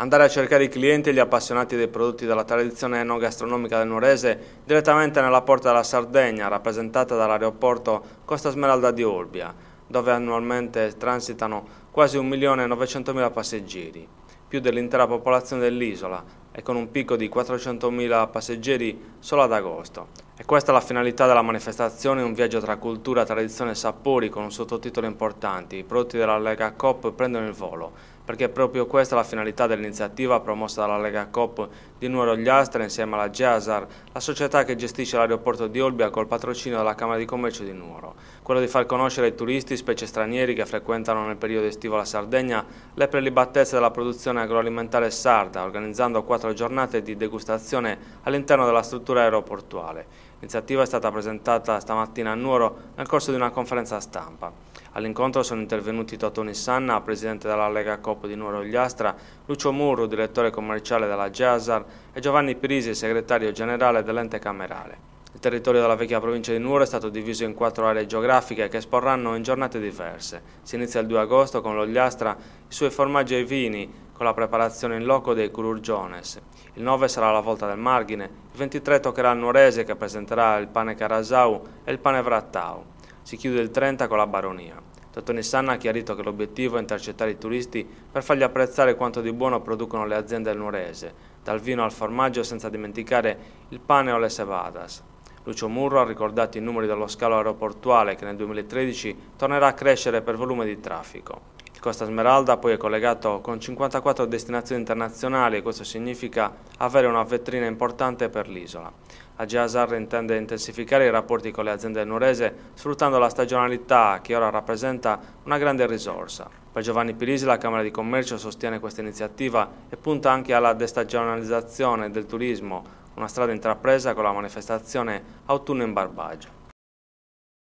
andare a cercare i clienti e gli appassionati dei prodotti della tradizione enogastronomica del Nuorese direttamente nella porta della Sardegna, rappresentata dall'aeroporto Costa Smeralda di Olbia, dove annualmente transitano quasi 1.900.000 passeggeri, più dell'intera popolazione dell'isola e con un picco di 400.000 passeggeri solo ad agosto. E questa è la finalità della manifestazione, un viaggio tra cultura, tradizione e sapori con un sottotitolo importante, i prodotti della Lega Coop prendono il volo perché è proprio questa la finalità dell'iniziativa promossa dalla Lega Coop di Nuoro Gliastra insieme alla GEASAR, la società che gestisce l'aeroporto di Olbia col patrocinio della Camera di Commercio di Nuoro, quello di far conoscere ai turisti, specie stranieri che frequentano nel periodo estivo la Sardegna, le prelibatezze della produzione agroalimentare sarda, organizzando quattro giornate di degustazione all'interno della struttura aeroportuale. L'iniziativa è stata presentata stamattina a Nuoro nel corso di una conferenza stampa. All'incontro sono intervenuti Totoni Sanna, presidente della Lega Coppa di Nuoro Ogliastra, Lucio Murro, direttore commerciale della Giasar e Giovanni Pirisi, segretario generale dell'ente camerale. Il territorio della vecchia provincia di Nuoro è stato diviso in quattro aree geografiche che esporranno in giornate diverse. Si inizia il 2 agosto con l'Ogliastra, i suoi formaggi e i vini, con la preparazione in loco dei Cururgiones. Il 9 sarà la volta del Margine, il 23 toccherà al Nuorese che presenterà il pane Carasau e il pane Vrattau. Si chiude il 30 con la Baronia. Dottor Nissan ha chiarito che l'obiettivo è intercettare i turisti per fargli apprezzare quanto di buono producono le aziende del Nuorese, dal vino al formaggio senza dimenticare il pane o le sevadas. Lucio Murro ha ricordato i numeri dello scalo aeroportuale che nel 2013 tornerà a crescere per volume di traffico. Il Costa Smeralda poi è collegato con 54 destinazioni internazionali e questo significa avere una vetrina importante per l'isola. La GASAR intende intensificare i rapporti con le aziende nurese sfruttando la stagionalità che ora rappresenta una grande risorsa. Per Giovanni Pirisi la Camera di Commercio sostiene questa iniziativa e punta anche alla destagionalizzazione del turismo, una strada intrapresa con la manifestazione Autunno in Barbagia.